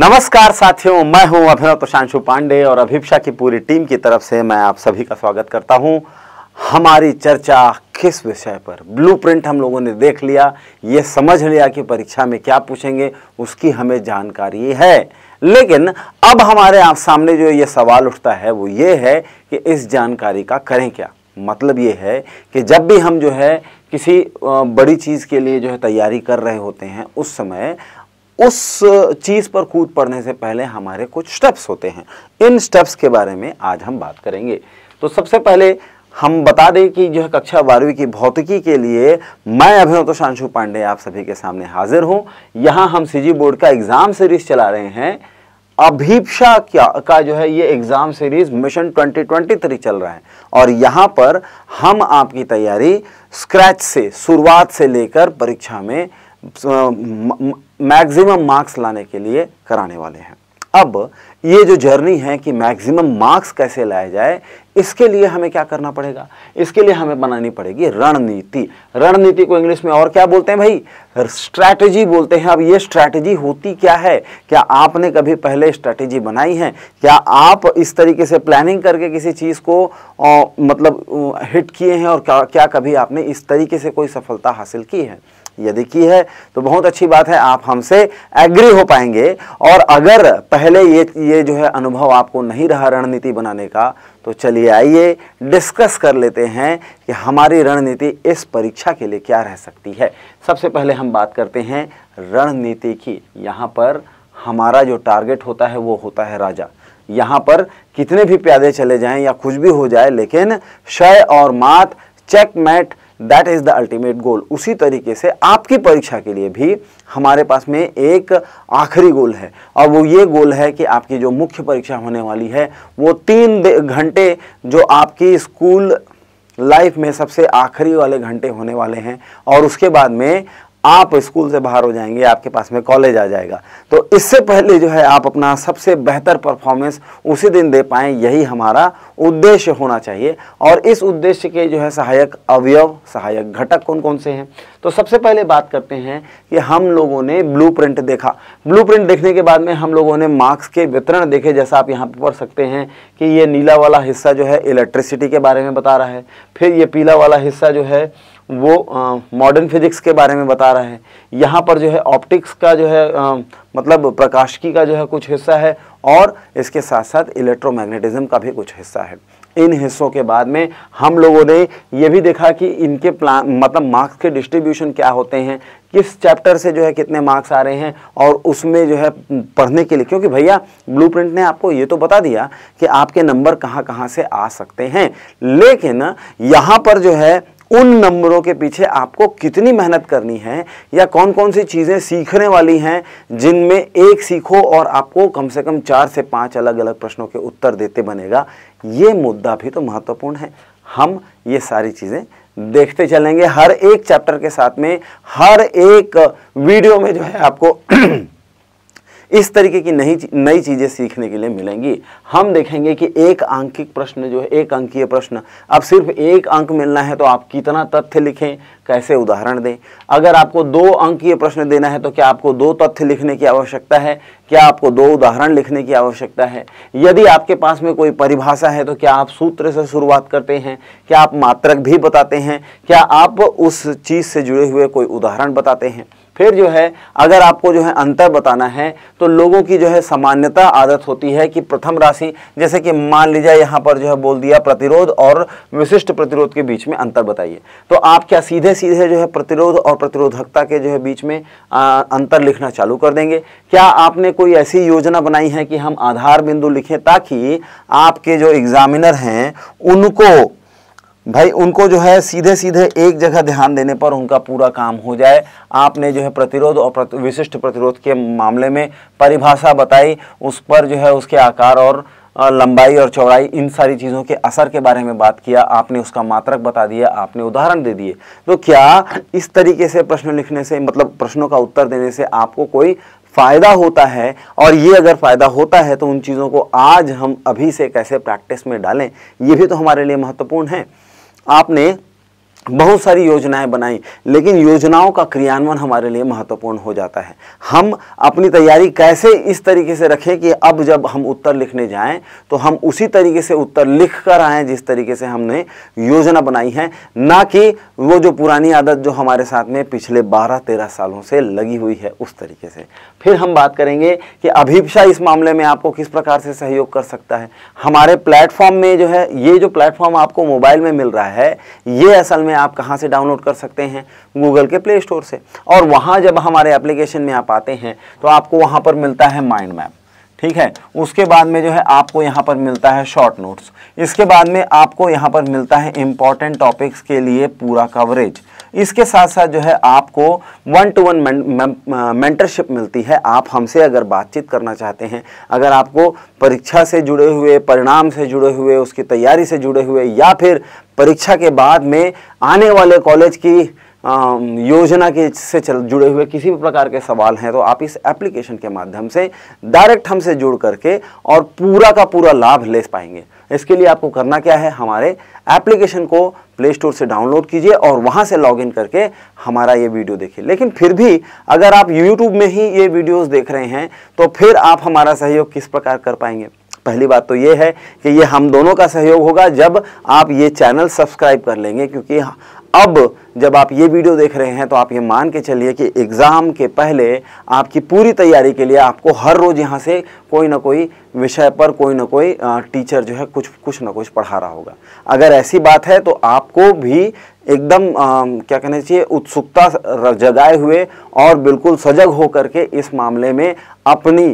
नमस्कार साथियों मैं हूं अभिनव प्रशांशु पांडे और अभिप्सा की पूरी टीम की तरफ से मैं आप सभी का स्वागत करता हूं हमारी चर्चा किस विषय पर ब्लूप्रिंट हम लोगों ने देख लिया ये समझ लिया कि परीक्षा में क्या पूछेंगे उसकी हमें जानकारी है लेकिन अब हमारे आप सामने जो ये सवाल उठता है वो ये है कि इस जानकारी का करें क्या मतलब ये है कि जब भी हम जो है किसी बड़ी चीज़ के लिए जो है तैयारी कर रहे होते हैं उस समय उस चीज़ पर कूद पड़ने से पहले हमारे कुछ स्टेप्स होते हैं इन स्टेप्स के बारे में आज हम बात करेंगे तो सबसे पहले हम बता दें कि जो है कक्षा बारहवीं की भौतिकी के लिए मैं अभिनव तो शांशु पांडे आप सभी के सामने हाजिर हूं यहाँ हम सीजी बोर्ड का एग्ज़ाम सीरीज चला रहे हैं अभीपसा क्या का जो है ये एग्ज़ाम सीरीज़ मिशन 2023 चल रहा है और यहाँ पर हम आपकी तैयारी स्क्रैच से शुरुआत से लेकर परीक्षा में मैक्सिमम मार्क्स लाने के लिए कराने वाले हैं अब ये जो जर्नी है कि मैक्सिमम मार्क्स कैसे लाया जाए इसके लिए हमें क्या करना पड़ेगा इसके लिए हमें बनानी पड़ेगी रणनीति रणनीति को इंग्लिश में और क्या बोलते हैं भाई स्ट्रैटेजी बोलते हैं अब ये स्ट्रैटेजी होती क्या है क्या आपने कभी पहले स्ट्रैटेजी बनाई है क्या आप इस तरीके से प्लानिंग करके किसी चीज़ को आ, मतलब हिट किए हैं और क्या, क्या कभी आपने इस तरीके से कोई सफलता हासिल की है यदि की है तो बहुत अच्छी बात है आप हमसे एग्री हो पाएंगे और अगर पहले ये ये जो है अनुभव आपको नहीं रहा रणनीति बनाने का तो चलिए आइए डिस्कस कर लेते हैं कि हमारी रणनीति इस परीक्षा के लिए क्या रह सकती है सबसे पहले हम बात करते हैं रणनीति की यहाँ पर हमारा जो टारगेट होता है वो होता है राजा यहाँ पर कितने भी प्यादे चले जाएं या कुछ भी हो जाए लेकिन क्षय और मात checkmate that is the ultimate goal उसी तरीके से आपकी परीक्षा के लिए भी हमारे पास में एक आखिरी गोल है और वो ये गोल है कि आपकी जो मुख्य परीक्षा होने वाली है वो तीन घंटे जो आपकी स्कूल लाइफ में सबसे आखिरी वाले घंटे होने वाले हैं और उसके बाद में आप स्कूल से बाहर हो जाएंगे आपके पास में कॉलेज आ जाएगा तो इससे पहले जो है आप अपना सबसे बेहतर परफॉर्मेंस उसी दिन दे पाएँ यही हमारा उद्देश्य होना चाहिए और इस उद्देश्य के जो है सहायक अवयव सहायक घटक कौन कौन से हैं तो सबसे पहले बात करते हैं कि हम लोगों ने ब्लू देखा ब्लू देखने के बाद में हम लोगों ने मार्क्स के वितरण देखे जैसा आप यहाँ पर पढ़ सकते हैं कि ये नीला वाला हिस्सा जो है इलेक्ट्रिसिटी के बारे में बता रहा है फिर ये पीला वाला हिस्सा जो है वो मॉडर्न फिजिक्स के बारे में बता रहा है यहाँ पर जो है ऑप्टिक्स का जो है आ, मतलब प्रकाशिकी का जो है कुछ हिस्सा है और इसके साथ साथ इलेक्ट्रोमैग्नेटिज्म का भी कुछ हिस्सा है इन हिस्सों के बाद में हम लोगों ने ये भी देखा कि इनके प्लान मतलब मार्क्स के डिस्ट्रीब्यूशन क्या होते हैं किस चैप्टर से जो है कितने मार्क्स आ रहे हैं और उसमें जो है पढ़ने के लिए क्योंकि भैया ब्लूप्रिंट ने आपको ये तो बता दिया कि आपके नंबर कहाँ कहाँ से आ सकते हैं लेकिन यहाँ पर जो है उन नंबरों के पीछे आपको कितनी मेहनत करनी है या कौन कौन सी चीज़ें सीखने वाली हैं जिनमें एक सीखो और आपको कम से कम चार से पाँच अलग अलग प्रश्नों के उत्तर देते बनेगा ये मुद्दा भी तो महत्वपूर्ण है हम ये सारी चीज़ें देखते चलेंगे हर एक चैप्टर के साथ में हर एक वीडियो में जो है आपको इस तरीके की नई नई चीज़ें सीखने के लिए मिलेंगी हम देखेंगे कि एक आंकिक प्रश्न जो है एक अंकीय प्रश्न अब सिर्फ एक अंक मिलना है तो आप कितना तथ्य लिखें कैसे उदाहरण दें अगर आपको दो अंकीय प्रश्न देना है तो क्या आपको दो तथ्य लिखने की आवश्यकता है क्या आपको दो उदाहरण लिखने की आवश्यकता है यदि आपके पास में कोई परिभाषा है तो क्या आप सूत्र से शुरुआत करते हैं क्या आप मात्रक भी बताते हैं क्या आप उस चीज़ से जुड़े हुए कोई उदाहरण बताते हैं फिर जो है अगर आपको जो है अंतर बताना है तो लोगों की जो है सामान्यता आदत होती है कि प्रथम राशि जैसे कि मान लीजिए यहाँ पर जो है बोल दिया प्रतिरोध और विशिष्ट प्रतिरोध के बीच में अंतर बताइए तो आप क्या सीधे सीधे जो है प्रतिरोध और प्रतिरोधकता के जो है बीच में आ, अंतर लिखना चालू कर देंगे क्या आपने कोई ऐसी योजना बनाई है कि हम आधार बिंदु लिखें ताकि आपके जो एग्जामिनर हैं उनको भाई उनको जो है सीधे सीधे एक जगह ध्यान देने पर उनका पूरा काम हो जाए आपने जो है प्रतिरोध और प्रति, विशिष्ट प्रतिरोध के मामले में परिभाषा बताई उस पर जो है उसके आकार और लंबाई और चौड़ाई इन सारी चीज़ों के असर के बारे में बात किया आपने उसका मात्रक बता दिया आपने उदाहरण दे दिए तो क्या इस तरीके से प्रश्न लिखने से मतलब प्रश्नों का उत्तर देने से आपको कोई फ़ायदा होता है और ये अगर फ़ायदा होता है तो उन चीज़ों को आज हम अभी से कैसे प्रैक्टिस में डालें ये भी तो हमारे लिए महत्वपूर्ण है आपने बहुत सारी योजनाएं बनाई लेकिन योजनाओं का क्रियान्वयन हमारे लिए महत्वपूर्ण हो जाता है हम अपनी तैयारी कैसे इस तरीके से रखें कि अब जब हम उत्तर लिखने जाएं तो हम उसी तरीके से उत्तर लिख कर आएँ जिस तरीके से हमने योजना बनाई है ना कि वो जो पुरानी आदत जो हमारे साथ में पिछले बारह तेरह सालों से लगी हुई है उस तरीके से फिर हम बात करेंगे कि अभिप्सा इस मामले में आपको किस प्रकार से सहयोग कर सकता है हमारे प्लेटफॉर्म में जो है ये जो प्लेटफॉर्म आपको मोबाइल में मिल रहा है ये असल में आप कहाँ से डाउनलोड कर सकते हैं गूगल के प्ले स्टोर से और वहाँ जब हमारे एप्लीकेशन में आप आते हैं तो आपको वहाँ पर मिलता है माइंड मैप ठीक है उसके बाद में जो है आपको यहाँ पर मिलता है शॉर्ट नोट्स इसके बाद में आपको यहाँ पर मिलता है इम्पॉर्टेंट टॉपिक्स के लिए पूरा कवरेज इसके साथ साथ जो है आपको वन टू वन मेंटरशिप मिलती है आप हमसे अगर बातचीत करना चाहते हैं अगर आपको परीक्षा से जुड़े हुए परिणाम से जुड़े हुए उसकी तैयारी से जुड़े हुए या फिर परीक्षा के बाद में आने वाले कॉलेज की आ, योजना के से चल जुड़े हुए किसी भी प्रकार के सवाल हैं तो आप इस एप्लीकेशन के माध्यम से डायरेक्ट हमसे जुड़ करके और पूरा का पूरा लाभ ले पाएंगे इसके लिए आपको करना क्या है हमारे एप्लीकेशन को प्ले स्टोर से डाउनलोड कीजिए और वहाँ से लॉगिन करके हमारा ये वीडियो देखिए लेकिन फिर भी अगर आप यूट्यूब में ही ये वीडियोस देख रहे हैं तो फिर आप हमारा सहयोग किस प्रकार कर पाएंगे पहली बात तो ये है कि ये हम दोनों का सहयोग होगा जब आप ये चैनल सब्सक्राइब कर लेंगे क्योंकि हाँ, अब जब आप ये वीडियो देख रहे हैं तो आप ये मान के चलिए कि एग्ज़ाम के पहले आपकी पूरी तैयारी के लिए आपको हर रोज़ यहाँ से कोई ना कोई विषय पर कोई ना कोई टीचर जो है कुछ कुछ ना कुछ पढ़ा रहा होगा अगर ऐसी बात है तो आपको भी एकदम क्या कहना चाहिए उत्सुकता जगाए हुए और बिल्कुल सजग हो करके इस मामले में अपनी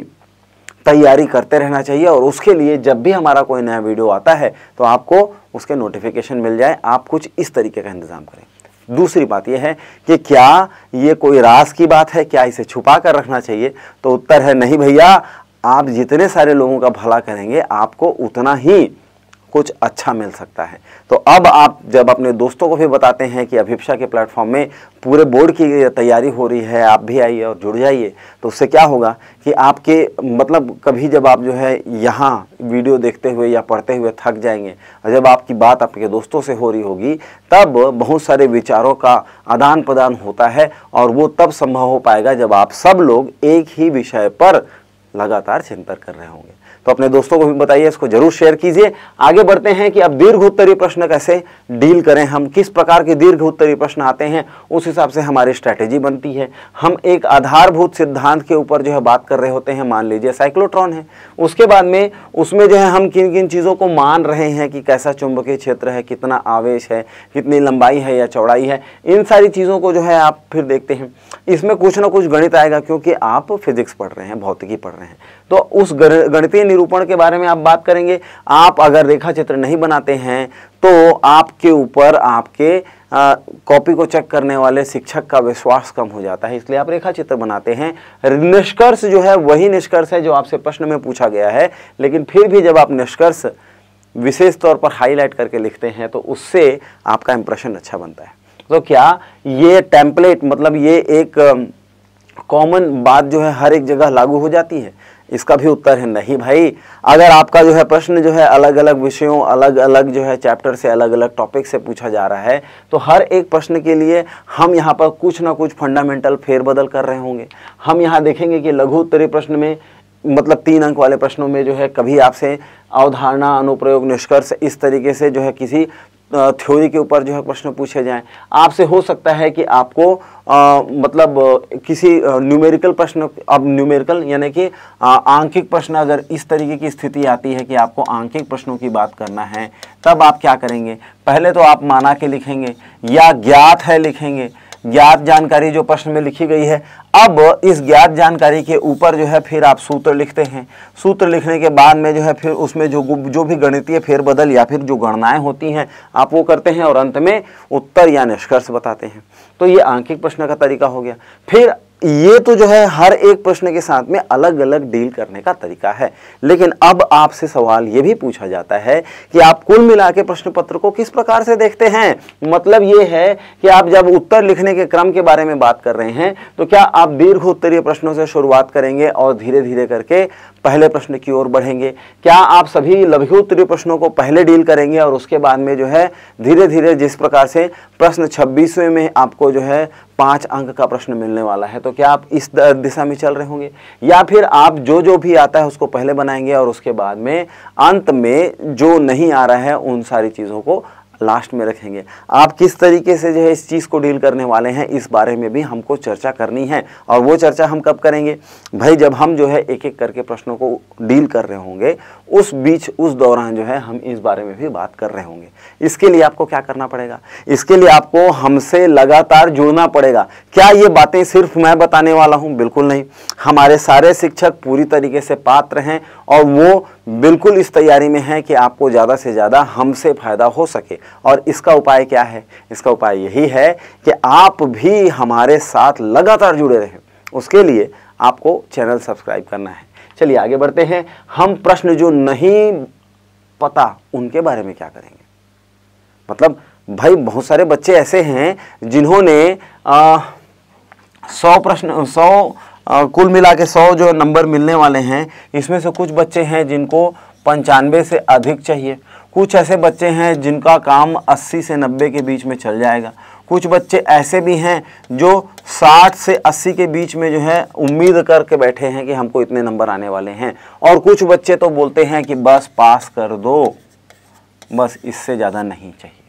तैयारी करते रहना चाहिए और उसके लिए जब भी हमारा कोई नया वीडियो आता है तो आपको उसके नोटिफिकेशन मिल जाए आप कुछ इस तरीके का इंतज़ाम करें दूसरी बात यह है कि क्या ये कोई रास की बात है क्या इसे छुपा कर रखना चाहिए तो उत्तर है नहीं भैया आप जितने सारे लोगों का भला करेंगे आपको उतना ही कुछ अच्छा मिल सकता है तो अब आप जब अपने दोस्तों को भी बताते हैं कि अभिप्सा के प्लेटफॉर्म में पूरे बोर्ड की तैयारी हो रही है आप भी आइए और जुड़ जाइए तो उससे क्या होगा कि आपके मतलब कभी जब आप जो है यहाँ वीडियो देखते हुए या पढ़ते हुए थक जाएंगे और जब आपकी बात आपके दोस्तों से हो रही होगी तब बहुत सारे विचारों का आदान प्रदान होता है और वो तब संभव हो पाएगा जब आप सब लोग एक ही विषय पर लगातार चिंतन कर रहे होंगे तो अपने दोस्तों को भी बताइए इसको जरूर शेयर कीजिए आगे बढ़ते हैं कि अब दीर्घ उत्तरीय प्रश्न कैसे डील करें हम किस प्रकार के दीर्घ उत्तरीय प्रश्न आते हैं उस हिसाब से हमारी स्ट्रैटेजी बनती है हम एक आधारभूत सिद्धांत के ऊपर जो है बात कर रहे होते हैं मान लीजिए साइक्लोट्रॉन है उसके बाद में उसमें जो है हम किन किन चीज़ों को मान रहे हैं कि कैसा चुंबकीय क्षेत्र है कितना आवेश है कितनी लंबाई है या चौड़ाई है इन सारी चीज़ों को जो है आप फिर देखते हैं इसमें कुछ ना कुछ गणित आएगा क्योंकि आप फिजिक्स पढ़ रहे हैं भौतिकी पढ़ रहे हैं तो उस गणितीय निरूपण के बारे में आप बात करेंगे आप अगर रेखा चित्र नहीं बनाते हैं तो आपके ऊपर आपके कॉपी को चेक करने वाले शिक्षक का विश्वास कम हो जाता है इसलिए आप रेखा चित्र बनाते हैं निष्कर्ष जो है वही निष्कर्ष है जो आपसे प्रश्न में पूछा गया है लेकिन फिर भी जब आप निष्कर्ष विशेष तौर पर हाईलाइट करके लिखते हैं तो उससे आपका इंप्रेशन अच्छा बनता है तो क्या ये टेम्पलेट मतलब ये एक कॉमन बात जो है हर एक जगह लागू हो जाती है इसका भी उत्तर है नहीं भाई अगर आपका जो है प्रश्न जो है अलग अलग विषयों अलग अलग जो है चैप्टर से अलग अलग टॉपिक से पूछा जा रहा है तो हर एक प्रश्न के लिए हम यहाँ पर कुछ ना कुछ फंडामेंटल फेरबदल कर रहे होंगे हम यहाँ देखेंगे कि लघु उत्तरी प्रश्न में मतलब तीन अंक वाले प्रश्नों में जो है कभी आपसे अवधारणा अनुप्रयोग निष्कर्ष इस तरीके से जो है किसी थ्योरी के ऊपर जो है प्रश्न पूछे जाएं आपसे हो सकता है कि आपको आ, मतलब किसी न्यूमेरिकल प्रश्न अब न्यूमेरिकल यानी कि आंकिक प्रश्न अगर इस तरीके की स्थिति आती है कि आपको आंकिक प्रश्नों की बात करना है तब आप क्या करेंगे पहले तो आप माना के लिखेंगे या ज्ञात है लिखेंगे ज्ञात जानकारी जो प्रश्न में लिखी गई है अब इस ज्ञात जानकारी के ऊपर जो है फिर आप सूत्र लिखते हैं सूत्र लिखने के बाद में जो है फिर उसमें जो जो भी गणितीय फेरबदल या फिर जो गणनाएं होती हैं आप वो करते हैं और अंत में उत्तर या निष्कर्ष बताते हैं तो ये आंकिक प्रश्न का तरीका हो गया फिर ये तो जो है हर एक प्रश्न के साथ में अलग अलग डील करने का तरीका है लेकिन अब आपसे सवाल ये भी पूछा जाता है कि आप कुल मिला के प्रश्न पत्र को किस प्रकार से देखते हैं मतलब ये है कि आप जब उत्तर लिखने के क्रम के बारे में बात कर रहे हैं तो क्या आप दीर्घ उत्तरीय प्रश्नों से शुरुआत करेंगे और धीरे धीरे करके पहले प्रश्न की ओर बढ़ेंगे क्या आप सभी लघु उत्तरीय प्रश्नों को पहले डील करेंगे और उसके बाद में जो है धीरे धीरे जिस प्रकार से प्रश्न छब्बीसवें में आपको जो है पाँच अंक का प्रश्न मिलने वाला है तो क्या आप इस दिशा में चल रहे होंगे या फिर आप जो जो भी आता है उसको पहले बनाएंगे और उसके बाद में अंत में जो नहीं आ रहा है उन सारी चीज़ों को लास्ट में रखेंगे आप किस तरीके से जो है इस चीज़ को डील करने वाले हैं इस बारे में भी हमको चर्चा करनी है और वो चर्चा हम कब करेंगे भाई जब हम जो है एक एक करके प्रश्नों को डील कर रहे होंगे उस बीच उस दौरान जो है हम इस बारे में भी बात कर रहे होंगे इसके लिए आपको क्या करना पड़ेगा इसके लिए आपको हमसे लगातार जुड़ना पड़ेगा क्या ये बातें सिर्फ मैं बताने वाला हूँ बिल्कुल नहीं हमारे सारे शिक्षक पूरी तरीके से पात्र हैं और वो बिल्कुल इस तैयारी में है कि आपको ज़्यादा से ज़्यादा हमसे फ़ायदा हो सके और इसका उपाय क्या है इसका उपाय यही है कि आप भी हमारे साथ लगातार जुड़े रहें उसके लिए आपको चैनल सब्सक्राइब करना है चलिए आगे बढ़ते हैं हम प्रश्न जो नहीं पता उनके बारे में क्या करेंगे मतलब भाई बहुत सारे बच्चे ऐसे हैं जिन्होंने सौ प्रश्न सौ आ, कुल मिला के सौ जो नंबर मिलने वाले हैं इसमें से कुछ बच्चे हैं जिनको पंचानवे से अधिक चाहिए कुछ ऐसे बच्चे हैं जिनका काम 80 से 90 के बीच में चल जाएगा कुछ बच्चे ऐसे भी हैं जो 60 से 80 के बीच में जो है उम्मीद करके बैठे हैं कि हमको इतने नंबर आने वाले हैं और कुछ बच्चे तो बोलते हैं कि बस पास कर दो बस इससे ज़्यादा नहीं चाहिए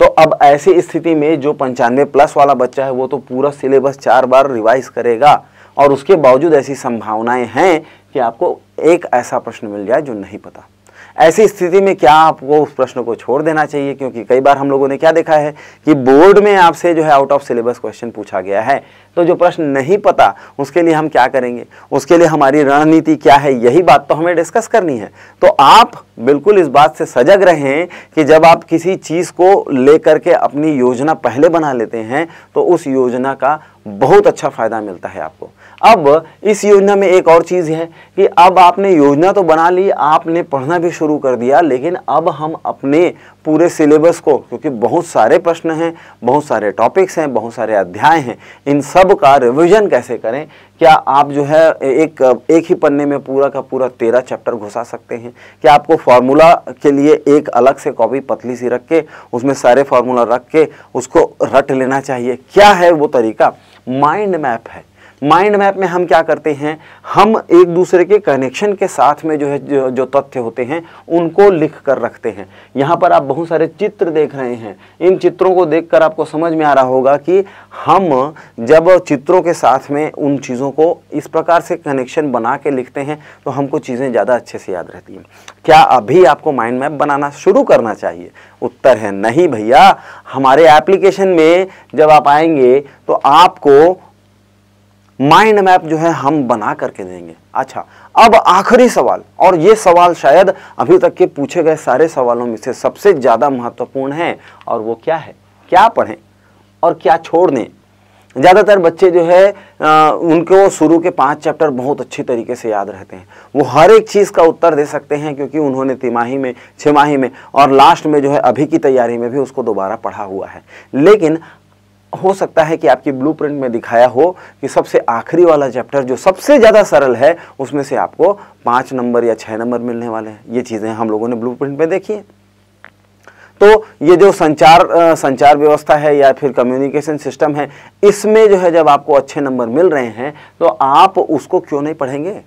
तो अब ऐसी स्थिति में जो पंचानवे प्लस वाला बच्चा है वो तो पूरा सिलेबस चार बार रिवाइज करेगा और उसके बावजूद ऐसी संभावनाएं हैं कि आपको एक ऐसा प्रश्न मिल जाए जो नहीं पता ऐसी स्थिति में क्या आपको उस प्रश्न को छोड़ देना चाहिए क्योंकि कई बार हम लोगों ने क्या देखा है कि बोर्ड में आपसे जो है आउट ऑफ सिलेबस क्वेश्चन पूछा गया है तो जो प्रश्न नहीं पता उसके लिए हम क्या करेंगे उसके लिए हमारी रणनीति क्या है यही बात तो हमें डिस्कस करनी है तो आप बिल्कुल इस बात से सजग रहें कि जब आप किसी चीज़ को लेकर के अपनी योजना पहले बना लेते हैं तो उस योजना का बहुत अच्छा फ़ायदा मिलता है आपको अब इस योजना में एक और चीज़ है कि अब आपने योजना तो बना ली आपने पढ़ना भी शुरू कर दिया लेकिन अब हम अपने पूरे सिलेबस को क्योंकि बहुत सारे प्रश्न हैं बहुत सारे टॉपिक्स हैं बहुत सारे अध्याय हैं इन सब का रिविज़न कैसे करें क्या आप जो है एक एक ही पन्ने में पूरा का पूरा तेरह चैप्टर घुसा सकते हैं क्या आपको फार्मूला के लिए एक अलग से कॉपी पतली सी रख के उसमें सारे फार्मूला रख के उसको रट लेना चाहिए क्या है वो तरीका माइंड मैप है माइंड मैप में हम क्या करते हैं हम एक दूसरे के कनेक्शन के साथ में जो है जो, जो तथ्य होते हैं उनको लिख कर रखते हैं यहाँ पर आप बहुत सारे चित्र देख रहे हैं इन चित्रों को देख आपको समझ में आ रहा होगा कि हम जब चित्रों के साथ में उन चीज़ों को इस प्रकार से कनेक्शन बना के लिखते हैं तो हमको चीज़ें ज़्यादा अच्छे से याद रहती हैं क्या अभी आपको माइंड मैप बनाना शुरू करना चाहिए उत्तर है नहीं भैया हमारे एप्लीकेशन में जब आप आएंगे तो आपको माइंड मैप जो है हम बना करके देंगे अच्छा अब आखिरी सवाल और ये सवाल शायद अभी तक के पूछे गए सारे सवालों में से सबसे ज़्यादा महत्वपूर्ण है और वो क्या है क्या पढ़ें और क्या छोड़ दें ज़्यादातर बच्चे जो है आ, उनको शुरू के पांच चैप्टर बहुत अच्छी तरीके से याद रहते हैं वो हर एक चीज़ का उत्तर दे सकते हैं क्योंकि उन्होंने तिमाही में छमाही में और लास्ट में जो है अभी की तैयारी में भी उसको दोबारा पढ़ा हुआ है लेकिन हो सकता है कि आपकी ब्लूप्रिंट में दिखाया हो कि सबसे आखिरी वाला चैप्टर जो सबसे ज़्यादा सरल है उसमें से आपको पाँच नंबर या छः नंबर मिलने वाले हैं ये चीज़ें हम लोगों ने ब्लू में देखी है तो ये जो संचार संचार व्यवस्था है या फिर कम्युनिकेशन सिस्टम है इसमें जो है जब आपको अच्छे नंबर मिल रहे हैं तो आप उसको क्यों नहीं पढ़ेंगे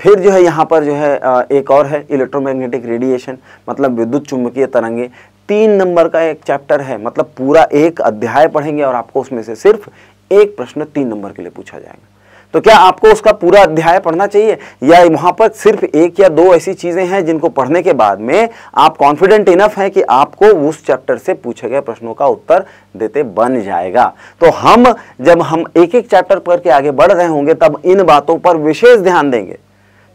फिर जो है यहाँ पर जो है एक और है इलेक्ट्रोमैग्नेटिक रेडिएशन मतलब विद्युत चुंबकीय तरंगे तीन नंबर का एक चैप्टर है मतलब पूरा एक अध्याय पढ़ेंगे और आपको उसमें से सिर्फ एक प्रश्न तीन नंबर के लिए पूछा जाएगा तो क्या आपको उसका पूरा अध्याय पढ़ना चाहिए या वहां पर सिर्फ एक या दो ऐसी चीज़ें हैं जिनको पढ़ने के बाद में आप कॉन्फिडेंट इनफ हैं कि आपको उस चैप्टर से पूछे गए प्रश्नों का उत्तर देते बन जाएगा तो हम जब हम एक एक चैप्टर पढ़ के आगे बढ़ रहे होंगे तब इन बातों पर विशेष ध्यान देंगे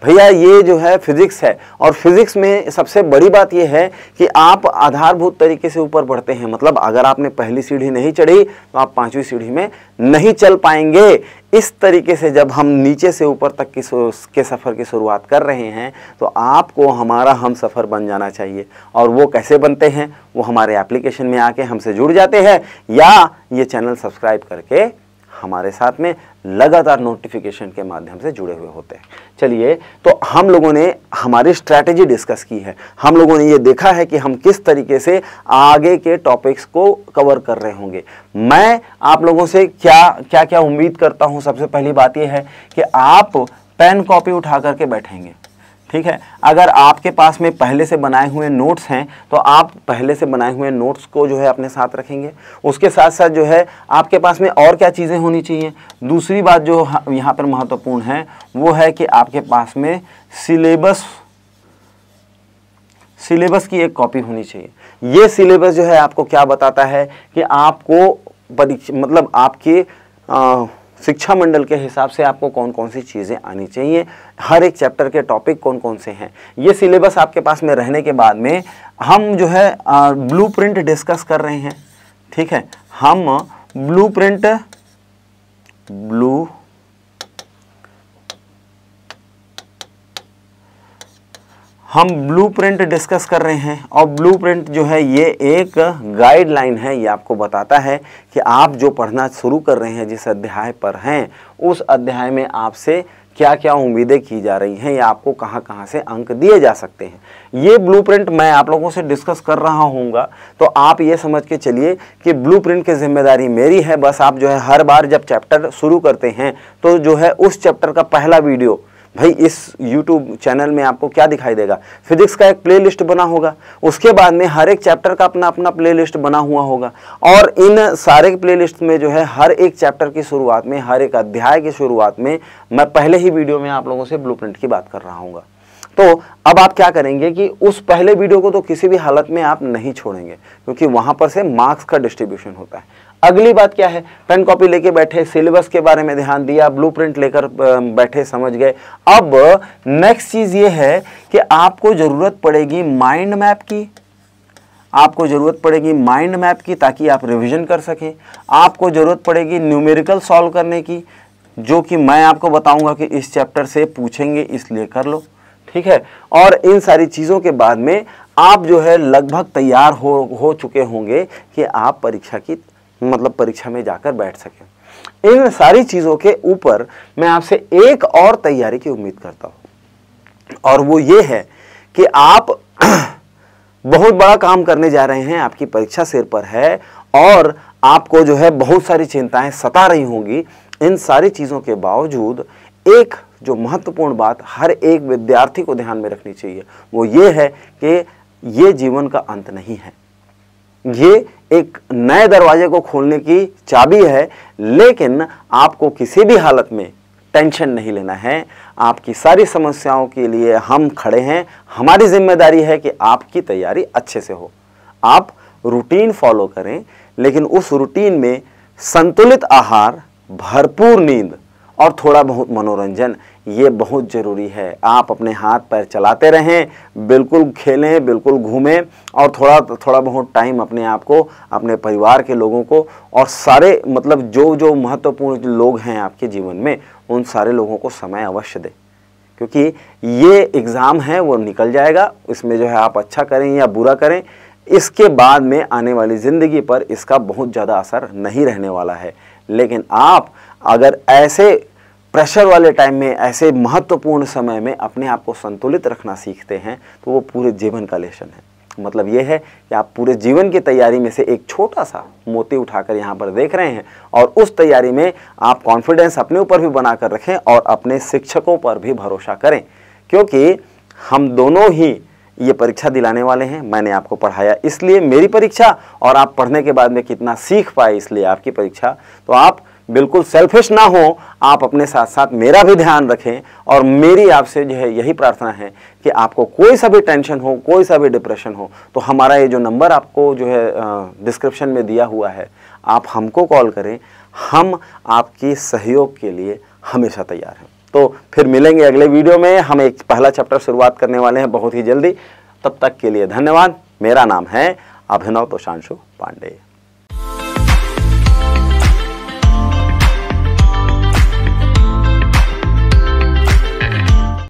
भैया ये जो है फिज़िक्स है और फिज़िक्स में सबसे बड़ी बात यह है कि आप आधारभूत तरीके से ऊपर बढ़ते हैं मतलब अगर आपने पहली सीढ़ी नहीं चढ़ी तो आप पांचवी सीढ़ी में नहीं चल पाएंगे इस तरीके से जब हम नीचे से ऊपर तक की के सफ़र की शुरुआत कर रहे हैं तो आपको हमारा हम सफ़र बन जाना चाहिए और वो कैसे बनते हैं वो हमारे एप्लीकेशन में आके हमसे जुड़ जाते हैं या ये चैनल सब्सक्राइब करके हमारे साथ में लगातार नोटिफिकेशन के माध्यम से जुड़े हुए होते हैं चलिए तो हम लोगों ने हमारी स्ट्रैटेजी डिस्कस की है हम लोगों ने ये देखा है कि हम किस तरीके से आगे के टॉपिक्स को कवर कर रहे होंगे मैं आप लोगों से क्या क्या क्या उम्मीद करता हूँ सबसे पहली बात यह है कि आप पेन कॉपी उठा करके बैठेंगे ठीक है अगर आपके पास में पहले से बनाए हुए नोट्स हैं तो आप पहले से बनाए हुए नोट्स को जो है अपने साथ रखेंगे उसके साथ साथ जो है आपके पास में और क्या चीज़ें होनी चाहिए दूसरी बात जो यहाँ पर महत्वपूर्ण है वो है कि आपके पास में सिलेबस सिलेबस की एक कॉपी होनी चाहिए ये सिलेबस जो है आपको क्या बताता है कि आपको परीक्षा मतलब आपके आ, शिक्षा मंडल के हिसाब से आपको कौन कौन सी चीज़ें आनी चाहिए हर एक चैप्टर के टॉपिक कौन कौन से हैं ये सिलेबस आपके पास में रहने के बाद में हम जो है प्रिंट डिस्कस कर रहे हैं ठीक है हम ब्लू प्रिंट ब्लू हम ब्लूप्रिंट डिस्कस कर रहे हैं और ब्लूप्रिंट जो है ये एक गाइडलाइन है ये आपको बताता है कि आप जो पढ़ना शुरू कर रहे हैं जिस अध्याय पर हैं उस अध्याय में आपसे क्या क्या उम्मीदें की जा रही हैं या आपको कहाँ कहाँ से अंक दिए जा सकते हैं ये ब्लूप्रिंट मैं आप लोगों से डिस्कस कर रहा हूँगा तो आप ये समझ के चलिए कि ब्लूप्रिंट की जिम्मेदारी मेरी है बस आप जो है हर बार जब चैप्टर शुरू करते हैं तो जो है उस चैप्टर का पहला वीडियो भाई इस YouTube चैनल में आपको क्या दिखाई देगा फिजिक्स का एक प्लेलिस्ट बना होगा उसके बाद में हर एक चैप्टर का अपना अपना प्लेलिस्ट बना हुआ होगा और इन सारे प्लेलिस्ट में जो है हर एक चैप्टर की शुरुआत में हर एक अध्याय की शुरुआत में मैं पहले ही वीडियो में आप लोगों से ब्लू की बात कर रहा हूँ तो अब आप क्या करेंगे कि उस पहले वीडियो को तो किसी भी हालत में आप नहीं छोड़ेंगे क्योंकि वहाँ पर से मार्क्स का डिस्ट्रीब्यूशन होता है अगली बात क्या है पेन कॉपी लेके बैठे सिलेबस के बारे में ध्यान दिया प्रिंट लेकर बैठे समझ गए अब नेक्स्ट चीज ये है कि आपको जरूरत पड़ेगी माइंड मैप की आपको ज़रूरत पड़ेगी माइंड मैप की ताकि आप रिवीजन कर सकें आपको ज़रूरत पड़ेगी न्यूमेरिकल सॉल्व करने की जो कि मैं आपको बताऊंगा कि इस चैप्टर से पूछेंगे इसलिए कर लो ठीक है और इन सारी चीज़ों के बाद में आप जो है लगभग तैयार हो हो चुके होंगे कि आप परीक्षा की मतलब परीक्षा में जाकर बैठ सके इन सारी चीज़ों के ऊपर मैं आपसे एक और तैयारी की उम्मीद करता हूं और वो ये है कि आप बहुत बड़ा काम करने जा रहे हैं आपकी परीक्षा सिर पर है और आपको जो है बहुत सारी चिंताएं सता रही होंगी इन सारी चीज़ों के बावजूद एक जो महत्वपूर्ण बात हर एक विद्यार्थी को ध्यान में रखनी चाहिए वो ये है कि ये जीवन का अंत नहीं है ये एक नए दरवाजे को खोलने की चाबी है लेकिन आपको किसी भी हालत में टेंशन नहीं लेना है आपकी सारी समस्याओं के लिए हम खड़े हैं हमारी जिम्मेदारी है कि आपकी तैयारी अच्छे से हो आप रूटीन फॉलो करें लेकिन उस रूटीन में संतुलित आहार भरपूर नींद और थोड़ा बहुत मनोरंजन ये बहुत ज़रूरी है आप अपने हाथ पैर चलाते रहें बिल्कुल खेलें बिल्कुल घूमें और थोड़ा थोड़ा बहुत टाइम अपने आप को अपने परिवार के लोगों को और सारे मतलब जो जो महत्वपूर्ण लोग हैं आपके जीवन में उन सारे लोगों को समय अवश्य दें क्योंकि ये एग्ज़ाम है वो निकल जाएगा इसमें जो है आप अच्छा करें या बुरा करें इसके बाद में आने वाली ज़िंदगी पर इसका बहुत ज़्यादा असर नहीं रहने वाला है लेकिन आप अगर ऐसे प्रेशर वाले टाइम में ऐसे महत्वपूर्ण समय में अपने आप को संतुलित रखना सीखते हैं तो वो पूरे जीवन का लेसन है मतलब ये है कि आप पूरे जीवन की तैयारी में से एक छोटा सा मोती उठाकर यहाँ पर देख रहे हैं और उस तैयारी में आप कॉन्फिडेंस अपने ऊपर भी बना कर रखें और अपने शिक्षकों पर भी भरोसा करें क्योंकि हम दोनों ही ये परीक्षा दिलाने वाले हैं मैंने आपको पढ़ाया इसलिए मेरी परीक्षा और आप पढ़ने के बाद में कितना सीख पाए इसलिए आपकी परीक्षा तो आप बिल्कुल सेल्फिश ना हो आप अपने साथ साथ मेरा भी ध्यान रखें और मेरी आपसे जो है यही प्रार्थना है कि आपको कोई सा भी टेंशन हो कोई सा भी डिप्रेशन हो तो हमारा ये जो नंबर आपको जो है डिस्क्रिप्शन में दिया हुआ है आप हमको कॉल करें हम आपकी सहयोग के लिए हमेशा तैयार हैं तो फिर मिलेंगे अगले वीडियो में हम एक पहला चैप्टर शुरुआत करने वाले हैं बहुत ही जल्दी तब तक के लिए धन्यवाद मेरा नाम है अभिनव तोशांशु पांडे